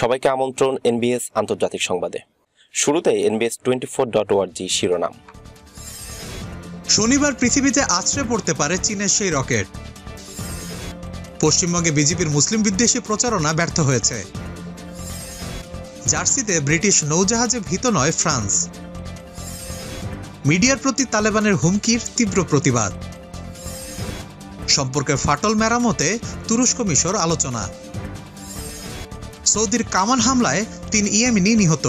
সবাইকে আমন্ত্রণ এনবিএস আন্তর্জাতিক সংবাদে শুরুতে এনবিএস টোয়েন্টি ফোর ডট ওয়ার্জি শিরোনাম শনিবার পৃথিবীতে আছড়ে পড়তে পারে চীনের সেই রকেট পশ্চিমবঙ্গে বিজেপির মুসলিম বিদ্বেষী প্রচারণা ব্যর্থ হয়েছে জার্সিতে ব্রিটিশ নৌজাহাজে ভীত নয় ফ্রান্স মিডিয়ার প্রতি তালেবানের হুমকির তীব্র প্রতিবাদ সম্পর্কে ফাটল মেরামতে তুরস্ক মিশর আলোচনা সৌদির কামান হামলায় তিন ইয়েমিনি নিহত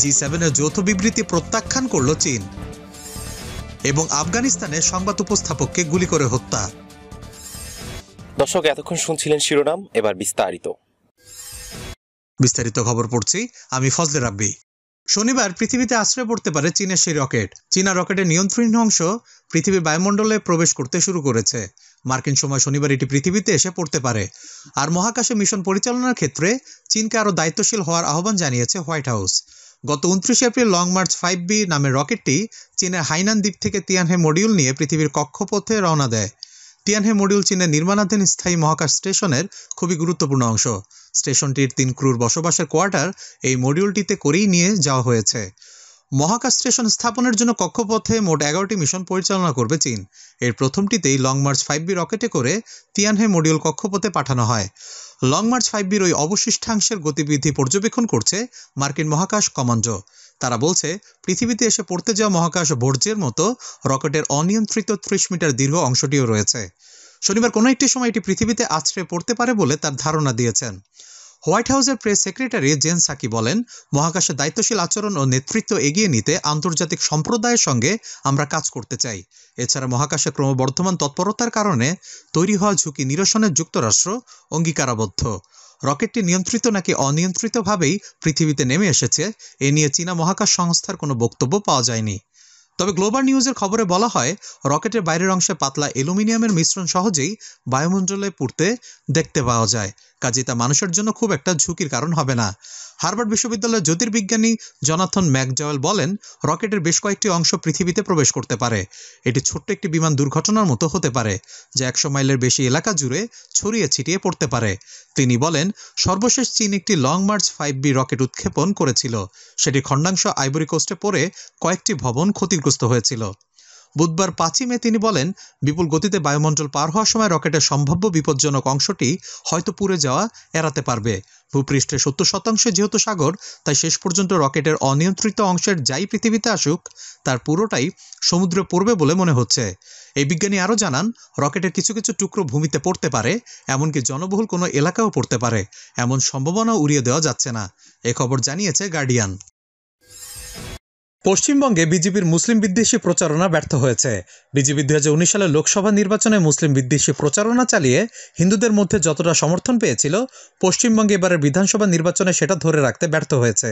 জি সেভেনের যৌথ বিবৃতি প্রত্যাখ্যান করল চীন এবং আফগানিস্তানে সংবাদ উপস্থাপককে গুলি করে হত্যা দর্শক এতক্ষণ শুনছিলেন শিরোনাম এবার বিস্তারিত বিস্তারিত খবর পড়ছি আমি ফজলে রাব্বি শনিবার পৃথিবীতে আশ্রয় পড়তে পারে চীনের সেই রকেট চীনা রকেটের নিয়ন্ত্রণ অংশ পৃথিবীর বায়ুমণ্ডলে প্রবেশ করতে শুরু করেছে মার্কিন সময় শনিবার এটি পৃথিবীতে এসে পড়তে পারে আর মহাকাশে মিশন পরিচালনার ক্ষেত্রে চীনকে আরও দায়িত্বশীল হওয়ার আহ্বান জানিয়েছে হোয়াইট হাউস গত উনত্রিশে April Long March five B নামের রকেটটি চীনের হাইনান দ্বীপ থেকে তিয়ানহে মডিউল নিয়ে পৃথিবীর কক্ষপথে রওনা দেয় তিয়ানহে মডিউল চীনের নির্মাণাধীন স্থায়ী মহাকাশ স্টেশনের খুবই গুরুত্বপূর্ণ অংশ স্টেশনটির তিন ক্রুর বসবাসের কোয়ার্টার এই মডিউলটিতে করেই নিয়ে যাওয়া হয়েছে মহাকাশ স্টেশন স্থাপনের জন্য কক্ষপথে মোট এগারোটি মিশন পরিচালনা করবে চীন এর প্রথমটিতেই লং মার্চ ফাইভ বি রকেটে করে তিয়ানহে মডিউল কক্ষপথে পাঠানো হয় লং মার্চ ফাইভ বির ওই অবশিষ্টাংশের গতিবিধি পর্যবেক্ষণ করছে মার্কিন মহাকাশ কমান্ড তারা বলছে পৃথিবীতে এসে পড়তে যাওয়া মহাকাশ বর্জ্যের মতো রকেটের অনিয়ন্ত্রিত ত্রিশ মিটার দীর্ঘ অংশটিও রয়েছে শনিবার কোনো একটি সময় এটি পৃথিবীতে আছড়ে পড়তে পারে বলে তার ধারণা দিয়েছেন হোয়াইট হাউসের প্রেস সেক্রেটারি জেন সাকি বলেন মহাকাশে দায়িত্বশীল আচরণ ও নেতৃত্ব এগিয়ে নিতে আন্তর্জাতিক সম্প্রদায়ের সঙ্গে আমরা কাজ করতে চাই এছাড়া মহাকাশে ক্রমবর্ধমান তৎপরতার কারণে তৈরি হওয়া ঝুঁকি নিরসনে যুক্তরাষ্ট্র অঙ্গীকারাবদ্ধ রকেটটি নিয়ন্ত্রিত নাকি অনিয়ন্ত্রিতভাবেই পৃথিবীতে নেমে এসেছে এ নিয়ে চীনা মহাকাশ সংস্থার কোনো বক্তব্য পাওয়া যায়নি তবে গ্লোবাল নিউজের খবরে বলা হয় রকেটের বাইরের অংশে পাতলা অ্যালুমিনিয়ামের মিশ্রণ সহজেই বায়ুমণ্ডলে পুড়তে দেখতে পাওয়া যায় কাজে তা মানুষের জন্য খুব একটা ঝুঁকির কারণ হবে না হার্বার্ড বিশ্ববিদ্যালয়ের জ্যোতির্বিজ্ঞানী জনাথন ম্যাকজওয়েল বলেন রকেটের বেশ কয়েকটি অংশ পৃথিবীতে প্রবেশ করতে পারে এটি ছোট্ট একটি বিমান দুর্ঘটনার মতো হতে পারে যা একশো মাইলের বেশি এলাকা জুড়ে ছড়িয়ে ছিটিয়ে পড়তে পারে তিনি বলেন সর্বশেষ চীন একটি Long March five B rocket উৎক্ষেপণ করেছিল সেটি খণ্ডাংশ আইবরি কোস্টে পড়ে কয়েকটি ভবন ক্ষতিগ্রস্ত হয়েছিল বুধবার পাঁচই মে তিনি বলেন বিপুল গতিতে বায়ুমণ্ডল পার হওয়ার সময় রকেটের সম্ভাব্য বিপজ্জনক অংশটি হয়তো পুড়ে যাওয়া এড়াতে পারবে ভূপৃষ্ঠের সত্তর শতাংশ যেহেতু সাগর তাই শেষ পর্যন্ত রকেটের অনিয়ন্ত্রিত অংশের যাই পৃথিবীতে আসুক তার পুরোটাই সমুদ্রে পড়বে বলে মনে হচ্ছে এই বিজ্ঞানী আরও জানান রকেটের কিছু কিছু টুকরো ভূমিতে পড়তে পারে এমনকি জনবহুল কোনো এলাকাও পড়তে পারে এমন সম্ভাবনা উড়িয়ে দেওয়া যাচ্ছে না এ খবর জানিয়েছে গার্ডিয়ান পশ্চিমবঙ্গে বিজেপির মুসলিম বিদ্বেষী প্রচারণা ব্যর্থ হয়েছে বিজেপি দু হাজার উনিশ সালে লোকসভা নির্বাচনে মুসলিম বিদ্বেষী প্রচারণা চালিয়ে হিন্দুদের মধ্যে যতটা সমর্থন পেয়েছিল পশ্চিমবঙ্গে এবারের বিধানসভা নির্বাচনে সেটা ধরে রাখতে ব্যর্থ হয়েছে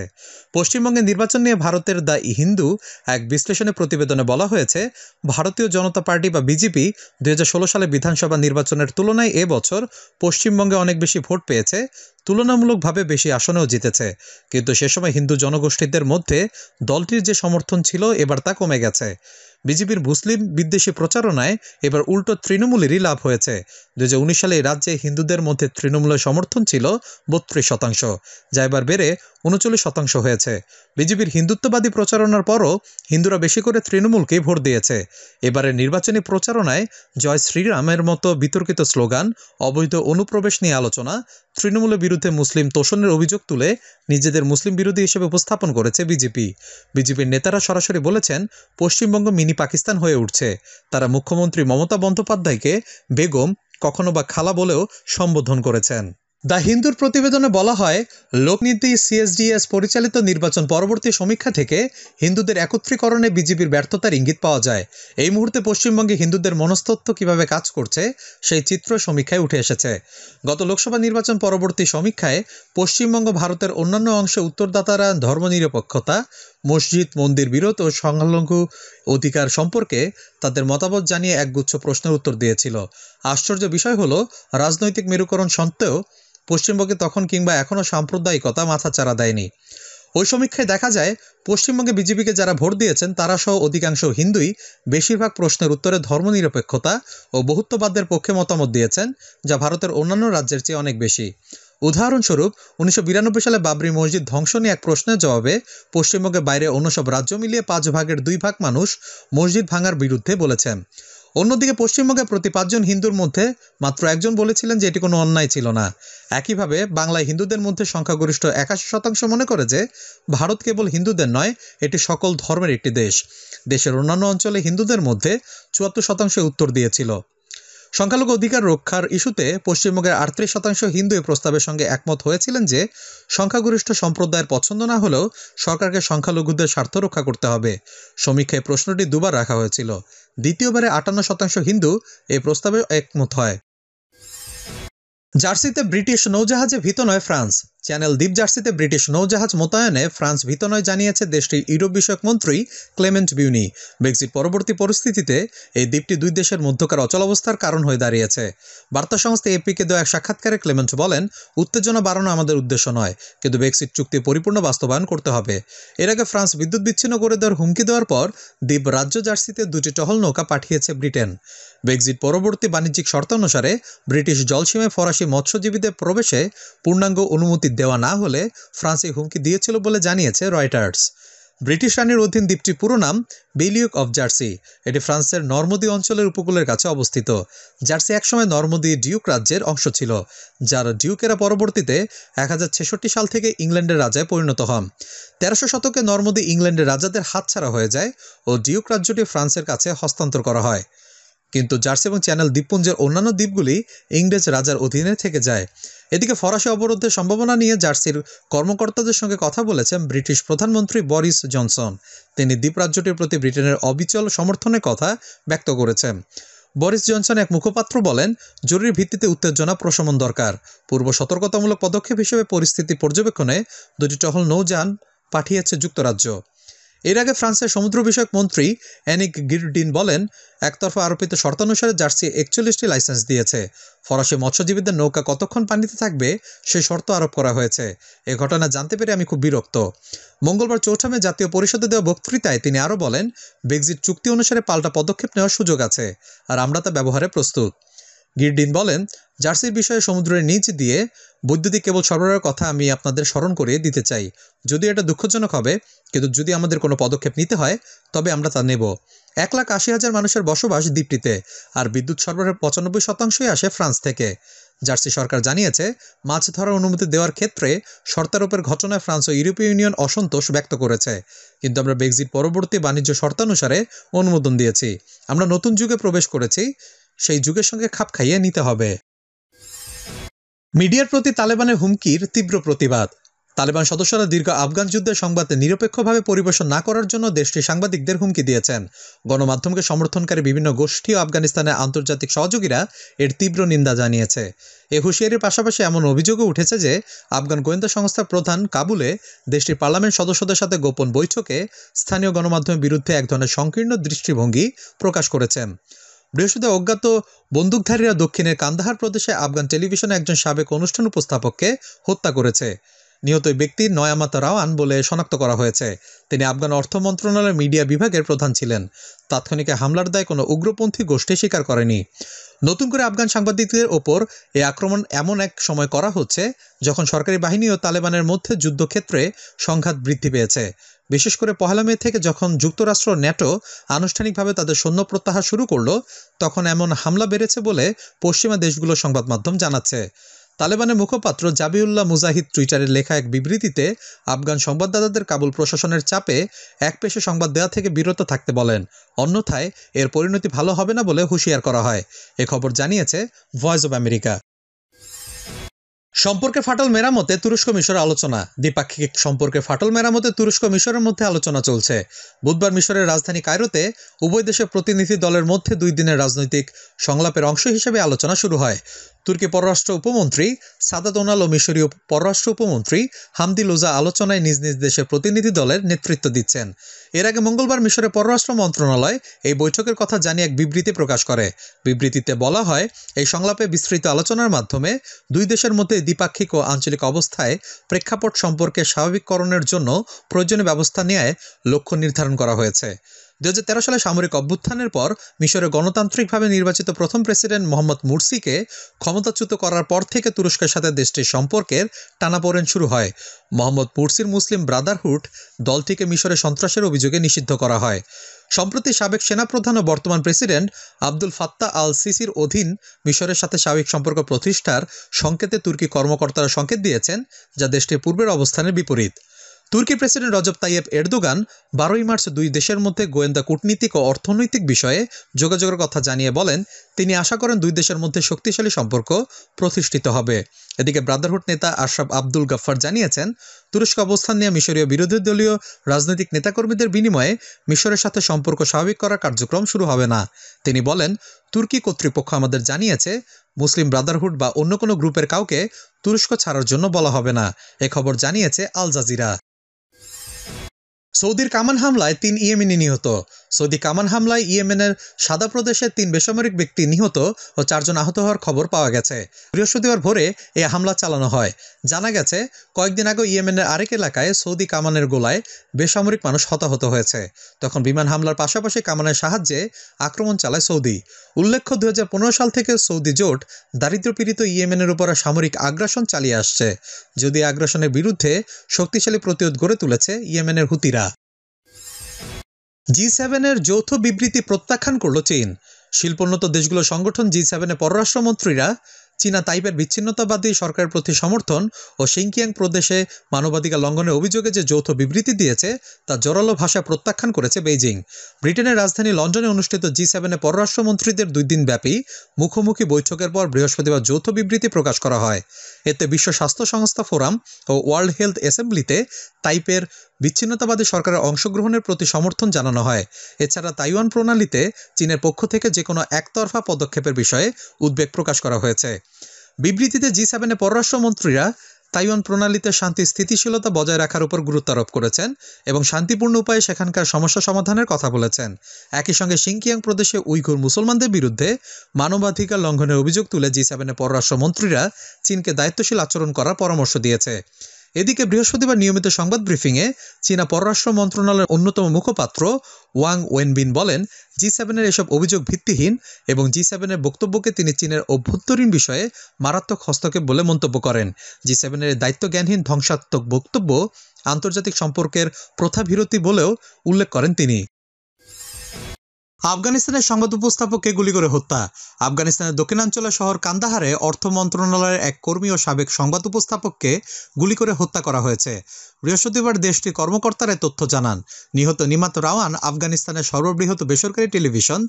পশ্চিমবঙ্গে নির্বাচন নিয়ে ভারতের দ্য হিন্দু এক বিশ্লেষণে প্রতিবেদনে বলা হয়েছে ভারতীয় জনতা পার্টি বা বিজেপি দু সালে বিধানসভা নির্বাচনের তুলনায় এবছর পশ্চিমবঙ্গে অনেক বেশি ভোট পেয়েছে তুলনামূলকভাবে বেশি আসনেও জিতেছে কিন্তু সে সময় হিন্দু জনগোষ্ঠীদের মধ্যে দলটির যে সমর্থন ছিল এবার তা কমে গেছে বিজেপির মুসলিম বিদ্বেষী প্রচারণায় এবার উল্টো তৃণমূলেরই লাভ হয়েছে দু সালে রাজ্যে হিন্দুদের মধ্যে তৃণমূলের সমর্থন ছিল বত্রিশ শতাংশ যা এবার বেড়ে উনচল্লিশ শতাংশ হয়েছে বিজেপির হিন্দুত্ববাদী প্রচারণার পরও হিন্দুরা বেশি করে তৃণমূলকেই ভোট দিয়েছে এবারের নির্বাচনী প্রচারণায় জয় শ্রীরামের মতো বিতর্কিত স্লোগান অবৈধ অনুপ্রবেশ নিয়ে আলোচনা তৃণমূলের বিরুদ্ধে মুসলিম তোষণের অভিযোগ তুলে নিজেদের মুসলিম বিরোধী হিসেবে উপস্থাপন করেছে বিজেপি বিজেপির নেতারা সরাসরি বলেছেন পশ্চিমবঙ্গ মিনি পাকিস্তান হয়ে উঠছে তারা মুখ্যমন্ত্রী মমতা বন্দ্যোপাধ্যায়কে বেগম কখনো বা খালা বলেও সম্বোধন করেছেন দ্য হিন্দুর প্রতিবেদনে বলা হয় লোকনীতি সিএসডিএস পরিচালিত নির্বাচন পরবর্তী সমীক্ষা থেকে হিন্দুদের একত্রীকরণে বিজেপির ব্যর্থতার ইঙ্গিত পাওয়া যায় এই মুহূর্তে পশ্চিমবঙ্গে হিন্দুদের মনস্তত্ব কিভাবে কাজ করছে সেই চিত্র সমীক্ষায় উঠে এসেছে গত লোকসভা নির্বাচন পরবর্তী সমীক্ষায় পশ্চিমবঙ্গ ভারতের অন্যান্য অংশে উত্তরদাতারা ধর্মনিরপেক্ষতা মসজিদ মন্দির বিরোধ ও সংখ্যালঘু অধিকার সম্পর্কে তাদের মতামত জানিয়ে একগুচ্ছ প্রশ্নের উত্তর দিয়েছিল আশ্চর্য বিষয় হল রাজনৈতিক মেরুকরণ সত্ত্বেও পশ্চিমবঙ্গে তখন কিংবা এখনও সাম্প্রদায়িকতা মাথা চারা দেয়নি ওই সমীক্ষায় দেখা যায় পশ্চিমবঙ্গে বিজেপিকে যারা ভোট দিয়েছেন তারা সহ অধিকাংশ হিন্দুই বেশিরভাগ প্রশ্নের উত্তরে ধর্মনিরপেক্ষতা ও বহুত্ববাদের পক্ষে মতামত দিয়েছেন যা ভারতের অন্যান্য রাজ্যের চেয়ে অনেক বেশি উদাহরণস্বরূপ উনিশশো সালে বাবরি মসজিদ ধ্বংস নিয়ে এক প্রশ্নের জবাবে পশ্চিমবঙ্গের বাইরে অন্য সব রাজ্য মিলিয়ে পাঁচ ভাগের দুই ভাগ মানুষ মসজিদ ভাঙার বিরুদ্ধে বলেছেন অন্যদিকে পশ্চিমবঙ্গে প্রতি পাঁচজন হিন্দুর মধ্যে মাত্র একজন বলেছিলেন যে এটি কোনো অন্যায় ছিল না একইভাবে বাংলায় হিন্দুদের মধ্যে সংখ্যাগরিষ্ঠ একাশি শতাংশ মনে করে যে ভারত কেবল হিন্দুদের নয় এটি সকল ধর্মের একটি দেশ দেশের অন্যান্য অঞ্চলে হিন্দুদের মধ্যে চুয়াত্তর শতাংশ উত্তর দিয়েছিল সংখ্যালঘু অধিকার রক্ষার ইস্যুতে পশ্চিমবঙ্গের আটত্রিশ শতাংশ হিন্দু এই প্রস্তাবের সঙ্গে একমত হয়েছিলেন যে সংখ্যাগরিষ্ঠ সম্প্রদায়ের পছন্দ না হলেও সরকারকে সংখ্যালঘুদের স্বার্থ রক্ষা করতে হবে সমীক্ষায় প্রশ্নটি দুবার রাখা হয়েছিল দ্বিতীয়বারে আটান্ন শতাংশ হিন্দু এই প্রস্তাবে একমত হয় জার্সিতে ব্রিটিশ নৌজাহাজে ভীত নয় ফ্রান্স চ্যানেল দ্বীপ জার্সিতে ব্রিটিশ নৌজাহাজ মোতায়েনে ফ্রান্স নয় জানিয়েছে দেশটির ইউরোপ বিষয়ক মন্ত্রী ক্লেমেন্ট বিউনি ব্রেক্সিট পরবর্তী পরিস্থিতিতে এই দ্বীপটি দুই দেশের মধ্যকার অচলাবস্থার কারণ হয়ে দাঁড়িয়েছে বার্তা সংস্থা এপিকে দেওয়া এক সাক্ষাৎকারে ক্লেমেন্ট বলেন উত্তেজনা বাড়ানো আমাদের উদ্দেশ্য নয় কিন্তু ব্রেক্সিট চুক্তি পরিপূর্ণ বাস্তবায়ন করতে হবে এর আগে ফ্রান্স বিদ্যুৎ বিচ্ছিন্ন করে দেওয়ার হুমকি দেওয়ার পর দ্বীপ রাজ্য জার্সিতে দুটি টহল নৌকা পাঠিয়েছে ব্রিটেন ব্রেক্সিট পরবর্তী বাণিজ্যিক শর্ত অনুসারে ব্রিটিশ জলসীমায় ফরাসি মৎস্যজীবীদের প্রবেশে পূর্ণাঙ্গ অনুমতি দেওয়া না হলে ফ্রান্সে হুমকি দিয়েছিল বলে জানিয়েছে রয়টার্স ব্রিটিশ রানীর অধীন দ্বীপটি পুরো নাম বেলিউক অফ জার্সি এটি ফ্রান্সের নর্মদি অঞ্চলের উপকূলের কাছে অবস্থিত জার্সি একসময় নর্মদি ডিউক রাজ্যের অংশ ছিল যার ডিউকেরা পরবর্তীতে এক সাল থেকে ইংল্যান্ডের রাজায় পরিণত হন তেরোশো শতকে নর্মদি ইংল্যান্ডের রাজাদের হাতছাড়া হয়ে যায় ও ডিউক রাজ্যটি ফ্রান্সের কাছে হস্তান্তর করা হয় কিন্তু জার্সি এবং চ্যানেল দ্বীপপুঞ্জের অন্যান্য দ্বীপগুলি ইংরেজ রাজার অধীনে থেকে যায় এদিকে ফরাসি অবরোধের সম্ভাবনা নিয়ে জার্সির কর্মকর্তাদের সঙ্গে কথা বলেছেন ব্রিটিশ প্রধানমন্ত্রী বরিস জনসন তিনি দ্বীপরাজ্যটির প্রতি ব্রিটেনের অবিচল সমর্থনের কথা ব্যক্ত করেছেন বরিস জনসন এক মুখপাত্র বলেন জরুরি ভিত্তিতে উত্তেজনা প্রশমন দরকার পূর্ব সতর্কতামূলক পদক্ষেপ হিসেবে পরিস্থিতি পর্যবেক্ষণে দুটি টহল নৌযান পাঠিয়েছে যুক্তরাজ্য এর আগে ফ্রান্সের সমুদ্র বিষয়ক মন্ত্রী অ্যানিক গিরডিন বলেন একতরফা আরোপিত শর্তানুসারে জার্সি একচল্লিশটি লাইসেন্স দিয়েছে ফরাসি মৎস্যজীবীদের নৌকা কতক্ষণ পানিতে থাকবে সে শর্ত আরোপ করা হয়েছে এ ঘটনা জানতে পেরে আমি খুব বিরক্ত মঙ্গলবার চৌঠামে জাতীয় পরিষদে দেওয়া বক্তৃতায় তিনি আরও বলেন ব্রেক্সিট চুক্তি অনুসারে পাল্টা পদক্ষেপ নেওয়ার সুযোগ আছে আর আমরা তা ব্যবহারে প্রস্তুত গিরডিন বলেন জার্সির বিষয়ে সমুদ্রের নিচ দিয়ে বৈদ্যুতিক কেবল সরবরাহের কথা আমি আপনাদের স্মরণ করিয়ে দিতে চাই যদি এটা দুঃখজনক হবে কিন্তু যদি আমাদের কোনো পদক্ষেপ নিতে হয় তবে আমরা তা নেব এক লাখ আশি হাজার মানুষের বসবাস দ্বীপটিতে আর বিদ্যুৎ সরবরাহের পঁচানব্বই শতাংশই আসে ফ্রান্স থেকে জার্সি সরকার জানিয়েছে মাছ ধরার অনুমতি দেওয়ার ক্ষেত্রে শর্তারোপের ঘটনায় ফ্রান্স ও ইউরোপীয় ইউনিয়ন অসন্তোষ ব্যক্ত করেছে কিন্তু আমরা ব্রেক্সিট পরবর্তী বাণিজ্য শর্তানুসারে অনুমোদন দিয়েছি আমরা নতুন যুগে প্রবেশ করেছি সেই যুগের সঙ্গে খাপ খাইয়ে নিতে হবে মিডিয়ার প্রতি তালেবানের হুমকির তীব্র প্রতিবাদ তালেবান সদস্যরা দীর্ঘ আফগান যুদ্ধের সংবাদে নিরপেক্ষভাবে পরিবেশন না করার জন্য দেশটির সাংবাদিকদের হুমকি দিয়েছেন গণমাধ্যমকে সমর্থনকারী বিভিন্ন গোষ্ঠী ও আফগানিস্তানের আন্তর্জাতিক সহযোগীরা এর তীব্র নিন্দা জানিয়েছে এ হুঁশিয়ারির পাশাপাশি এমন অভিযোগও উঠেছে যে আফগান গোয়েন্দা সংস্থার প্রধান কাবুলে দেশটির পার্লামেন্ট সদস্যদের সাথে গোপন বৈঠকে স্থানীয় গণমাধ্যমের বিরুদ্ধে এক ধরনের সংকীর্ণ দৃষ্টিভঙ্গি প্রকাশ করেছেন বৃহস্পতিবার অজ্ঞাত বন্দুকধারীরা দক্ষিণের কান্দাহার প্রদেশে আফগান টেলিভিশনে একজন সাবেক অনুষ্ঠান উপস্থাপককে হত্যা করেছে নিহত ব্যক্তি নয়ামাত রাওয়ান বলে শনাক্ত করা হয়েছে তিনি আফগান অর্থ মন্ত্রণালয়ের মিডিয়া বিভাগের প্রধান ছিলেন তাৎক্ষণিক হামলার দায় কোনো উগ্রপন্থী গোষ্ঠী স্বীকার করেনি নতুন করে আফগান সাংবাদিকদের ওপর এই আক্রমণ এমন এক সময় করা হচ্ছে যখন সরকারি বাহিনী ও তালেবানের মধ্যে যুদ্ধক্ষেত্রে সংঘাত বৃদ্ধি পেয়েছে বিশেষ করে পহেলা মে থেকে যখন যুক্তরাষ্ট্র ন্যাটো আনুষ্ঠানিকভাবে তাদের সৈন্য প্রত্যাহার শুরু করলো তখন এমন হামলা বেড়েছে বলে পশ্চিমা দেশগুলো সংবাদ মাধ্যম জানাচ্ছে তালেবানের মুখপাত্র জাবিউল্লাহ মুজাহিদ টুইটারে লেখা এক বিবৃতিতে আফগান সংবাদদাতাদের কাবুল প্রশাসনের চাপে এক পেশে সংবাদ দেওয়া থেকে বিরত থাকতে বলেন অন্যথায় এর পরিণতি ভালো হবে না বলে হুঁশিয়ার করা হয় এ খবর জানিয়েছে ভয়েস অব আমেরিকা সম্পর্কে ফাটল মেরামতে তুরস্ক মিশর আলোচনা দ্বিপাক্ষিক সম্পর্কে ফাটল মেরামতে তুরস্ক মিশরের মধ্যে আলোচনা চলছে বুধবার মিশরের রাজধানী কায়রোতে উভয় দেশের প্রতিনিধি দলের মধ্যে দুই দিনের রাজনৈতিক সংলাপের অংশ হিসেবে আলোচনা শুরু হয় তুর্কি পররাষ্ট্র উপমন্ত্রী সাদাত ওনাল ও মিশরীয় পররাষ্ট্র উপমন্ত্রী হামদি লোজা আলোচনায় নিজ নিজ দেশের প্রতিনিধি দলের নেতৃত্ব দিচ্ছেন এর আগে মঙ্গলবার মিশরের পররাষ্ট্র মন্ত্রণালয় এই বৈঠকের কথা জানিয়ে এক বিবৃতি প্রকাশ করে বিবৃতিতে বলা হয় এই সংলাপে বিস্তৃত আলোচনার মাধ্যমে দুই দেশের মধ্যে দ্বিপাক্ষিক ও আঞ্চলিক অবস্থায় প্রেক্ষাপট সম্পর্কে স্বাভাবিককরণের জন্য প্রয়োজনীয় ব্যবস্থা নেয় লক্ষ্য নির্ধারণ করা হয়েছে দু সালে সামরিক অভ্যুত্থানের পর মিশরে গণতান্ত্রিকভাবে নির্বাচিত প্রথম প্রেসিডেন্ট মোহাম্মদ মুরসিকে ক্ষমতাচ্যুত করার পর থেকে তুরস্কের সাথে দেশটির সম্পর্কের টানাপোড়েন শুরু হয় মোহাম্মদ মুরসির মুসলিম ব্রাদারহুড দলটিকে মিশরে সন্ত্রাসের অভিযোগে নিষিদ্ধ করা হয় সম্প্রতি সাবেক সেনাপ্রধান ও বর্তমান প্রেসিডেন্ট আব্দুল ফাত্তা আল সিসির অধীন মিশরের সাথে সাবেক সম্পর্ক প্রতিষ্ঠার সংকেতে তুর্কি কর্মকর্তারা সংকেত দিয়েছেন যা দেশটির পূর্বের অবস্থানের বিপরীত তুর্কি প্রেসিডেন্ট রজব তাইয়েব এরদোগান বারোই মার্চ দুই দেশের মধ্যে গোয়েন্দা কূটনীতিক ও অর্থনৈতিক বিষয়ে যোগাযোগের কথা জানিয়ে বলেন তিনি আশা করেন দুই দেশের মধ্যে শক্তিশালী সম্পর্ক প্রতিষ্ঠিত হবে এদিকে ব্রাদারহুড নেতা আশরাফ আব্দুল গফফার জানিয়েছেন তুরস্ক অবস্থান নিয়ে মিশরীয় বিরোধী দলীয় রাজনৈতিক নেতাকর্মীদের বিনিময়ে মিশরের সাথে সম্পর্ক স্বাভাবিক করার কার্যক্রম শুরু হবে না তিনি বলেন তুর্কি কর্তৃপক্ষ আমাদের জানিয়েছে মুসলিম ব্রাদারহুড বা অন্য কোনো গ্রুপের কাউকে তুরস্ক ছাড়ার জন্য বলা হবে না এ খবর জানিয়েছে আল জাজিরা সৌদির কামান হামলায় তিন ইয়েমেনি নিহত সৌদি কামান হামলায় ইয়েমেনের সাদা প্রদেশের তিন বেসামরিক ব্যক্তি নিহত ও চারজন আহত হওয়ার খবর পাওয়া গেছে বৃহস্পতিবার ভোরে এ হামলা চালানো হয় জানা গেছে কয়েকদিন আগে ইয়েমেনের আরেক এলাকায় সৌদি কামানের গোলায় বেসামরিক মানুষ হতাহত হয়েছে তখন বিমান হামলার পাশাপাশি কামানের সাহায্যে আক্রমণ চালায় সৌদি উল্লেখ্য দু সাল থেকে সৌদি জোট দারিদ্র্যপীড়িত ইয়েমেনের উপর সামরিক আগ্রাসন চালিয়ে আসছে যদি আগ্রাসনের বিরুদ্ধে শক্তিশালী প্রতিরোধ গড়ে তুলেছে ইয়েমেনের হুতিরা জি সেভেনের যৌথ বিবৃতি প্রত্যাখ্যান করল চীন শিল্পোন্নত দেশগুলো সংগঠন জি সেভেনে পররাষ্ট্রমন্ত্রীরা চীনা তাইপের বিচ্ছিন্নতাবাদী সরকারের প্রতি সমর্থন ও সিংকিয়াং প্রদেশে মানবাধিকার লঙ্ঘনের অভিযোগে যে যৌথ বিবৃতি দিয়েছে তা জোরালো ভাষা প্রত্যাখ্যান করেছে বেইজিং ব্রিটেনের রাজধানী লন্ডনে অনুষ্ঠিত জি সেভেনে পররাষ্ট্রমন্ত্রীদের দুই দিন ব্যাপী মুখোমুখি বৈঠকের পর বৃহস্পতিবার যৌথ বিবৃতি প্রকাশ করা হয় এতে বিশ্ব স্বাস্থ্য সংস্থা ফোরাম ও ওয়ার্ল্ড হেলথ অ্যাসেম্বলিতে তাইপের বিচ্ছিন্নতাবাদী সরকারের অংশগ্রহণের প্রতি সমর্থন জানানো হয় এছাড়া তাইওয়ান প্রণালীতে চীনের পক্ষ থেকে যে কোনো একতরফা পদক্ষেপের বিষয়ে উদ্বেগ প্রকাশ করা হয়েছে বিবৃতিতে জি সেভেনে পররাষ্ট্রমন্ত্রীরা তাইওয়ান প্রণালীতে শান্তি স্থিতিশীলতা বজায় রাখার উপর গুরুত্ব আরোপ করেছেন এবং শান্তিপূর্ণ উপায়ে সেখানকার সমস্যা সমাধানের কথা বলেছেন একই সঙ্গে সিংকিয়াং প্রদেশে উইঘুর মুসলমানদের বিরুদ্ধে মানবাধিকার লঙ্ঘনের অভিযোগ তুলে জি সেভেনের পররাষ্ট্রমন্ত্রীরা চীনকে দায়িত্বশীল আচরণ করার পরামর্শ দিয়েছে এদিকে বৃহস্পতিবার নিয়মিত সংবাদ ব্রিফিংয়ে চীনা পররাষ্ট্র মন্ত্রণালয়ের অন্যতম মুখপাত্র ওয়াং ওয়েনবিন বলেন জি সেভেনের এসব অভিযোগ ভিত্তিহীন এবং জি সেভেনের বক্তব্যকে তিনি চীনের অভ্যন্তরীণ বিষয়ে মারাত্মক হস্তক্ষেপ বলে মন্তব্য করেন জি সেভেনের দায়িত্বজ্ঞানহীন ধ্বংসাত্মক বক্তব্য আন্তর্জাতিক সম্পর্কের প্রথাবিরতি বলেও উল্লেখ করেন তিনি আফগানিস্তানের সংবাদ উপস্থাপককে গুলি করে হত্যা আফগানিস্তানের দক্ষিণাঞ্চলের শহর কান্দাহারে অর্থ মন্ত্রণালয়ের এক কর্মী ও সাবেক সংবাদ উপস্থাপককে গুলি করে হত্যা করা হয়েছে বৃহস্পতিবার দেশটির কর্মকর্তার তথ্য জানান নিহত নিমাত রাওয়ান আফগানিস্তানের সর্ববৃহৎ বেসরকারি টেলিভিশন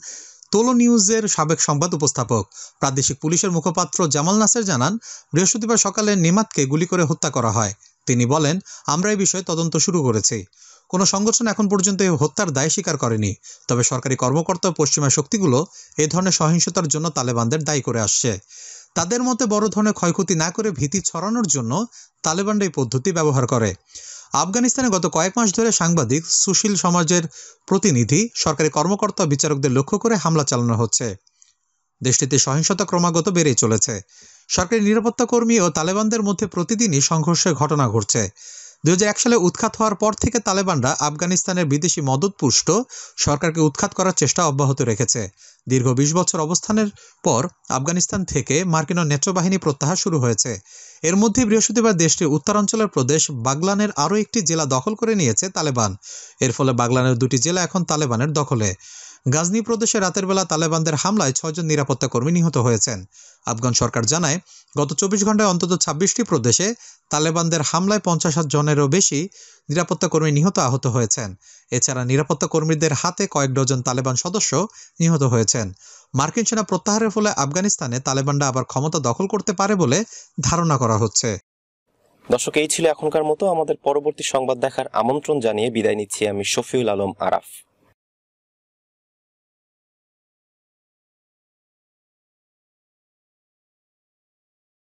তোলো নিউজের সাবেক সংবাদ উপস্থাপক প্রাদেশিক পুলিশের মুখপাত্র জামাল নাসের জানান বৃহস্পতিবার সকালে নিমাতকে গুলি করে হত্যা করা হয় তিনি বলেন আমরা এই বিষয়ে তদন্ত শুরু করেছি কোনো সংগঠন এখন পর্যন্ত এই হত্যার দায় স্বীকার করেনি তবে সরকারি কর্মকর্তা পশ্চিমা শক্তিগুলো এ ধরনের সহিংসতার জন্য তালেবানদের দায়ী করে আসছে তাদের মতে বড় ধরনের ক্ষয়ক্ষতি না করে ভীতি ছড়ানোর জন্য তালেবানরা এই পদ্ধতি ব্যবহার করে আফগানিস্তানে গত কয়েক মাস ধরে সাংবাদিক সুশীল সমাজের প্রতিনিধি সরকারি কর্মকর্তা বিচারকদের লক্ষ্য করে হামলা চালানো হচ্ছে দেশটিতে সহিংসতা ক্রমাগত বেড়েই চলেছে সরকারি নিরাপত্তা কর্মী ও তালেবানদের মধ্যে প্রতিদিনই সংঘর্ষের ঘটনা ঘটছে দু সালে উৎখাত হওয়ার পর থেকে তালেবানরা আফগানিস্তানের বিদেশি মদতপুষ্ট সরকারকে উৎখাত করার চেষ্টা অব্যাহত রেখেছে দীর্ঘ বিশ বছর অবস্থানের পর আফগানিস্তান থেকে মার্কিন ন্যাটো বাহিনী প্রত্যাহার শুরু হয়েছে এর মধ্যে বৃহস্পতিবার দেশটির উত্তরাঞ্চলের প্রদেশ বাগলানের আরও একটি জেলা দখল করে নিয়েছে তালেবান এর ফলে বাগলানের দুটি জেলা এখন তালেবানের দখলে গাজনি প্রদেশে রাতের বেলা তালেবানদের হামলায় ছয়জন নিরাপত্তা কর্মী নিহত হয়েছেন আফগান সরকার জানায় গত চব্বিশ ঘন্টায় অন্তত ছাব্বিশটি প্রদেশে তালেবানদের হামলায় পঞ্চাশ জনেরও বেশি নিরাপত্তা কর্মী নিহত আহত হয়েছেন এছাড়া নিরাপত্তা কর্মীদের হাতে কয়েক ডজন তালেবান সদস্য নিহত হয়েছেন মার্কিন সেনা প্রত্যাহারের ফলে আফগানিস্তানে তালেবানরা আবার ক্ষমতা দখল করতে পারে বলে ধারণা করা হচ্ছে দর্শক এই ছিল এখনকার মতো আমাদের পরবর্তী সংবাদ দেখার আমন্ত্রণ জানিয়ে বিদায় নিচ্ছি আমি শফিউল আলম আরাফ